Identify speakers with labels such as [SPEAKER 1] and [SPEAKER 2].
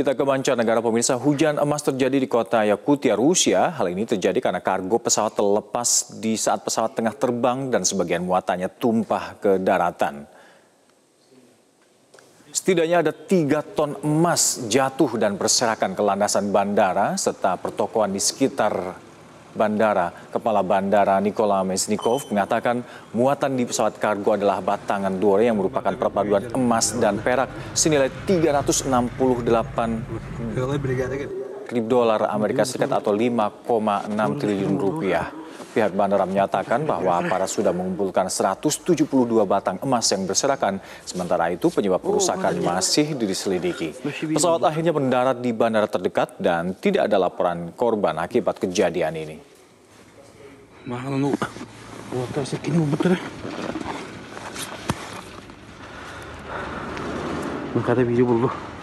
[SPEAKER 1] Kita ke mancanegara pemirsa, hujan emas terjadi di kota Yakutia, Rusia. Hal ini terjadi karena kargo pesawat terlepas di saat pesawat tengah terbang dan sebagian muatannya tumpah ke daratan. Setidaknya ada tiga ton emas jatuh dan berserakan ke landasan bandara serta pertokoan di sekitar Bandara, Kepala Bandara Nikola Mesnikov mengatakan muatan di pesawat kargo adalah batangan duri yang merupakan perpaduan emas dan perak senilai 368 klip dolar Amerika Serikat atau 5,6 triliun rupiah. Pihak bandara menyatakan bahwa para sudah mengumpulkan 172 batang emas yang berserakan. Sementara itu penyebab oh, kerusakan masih diselidiki. Pesawat akhirnya mendarat di bandara terdekat dan tidak ada laporan korban akibat kejadian ini.
[SPEAKER 2] من هذا بيجيب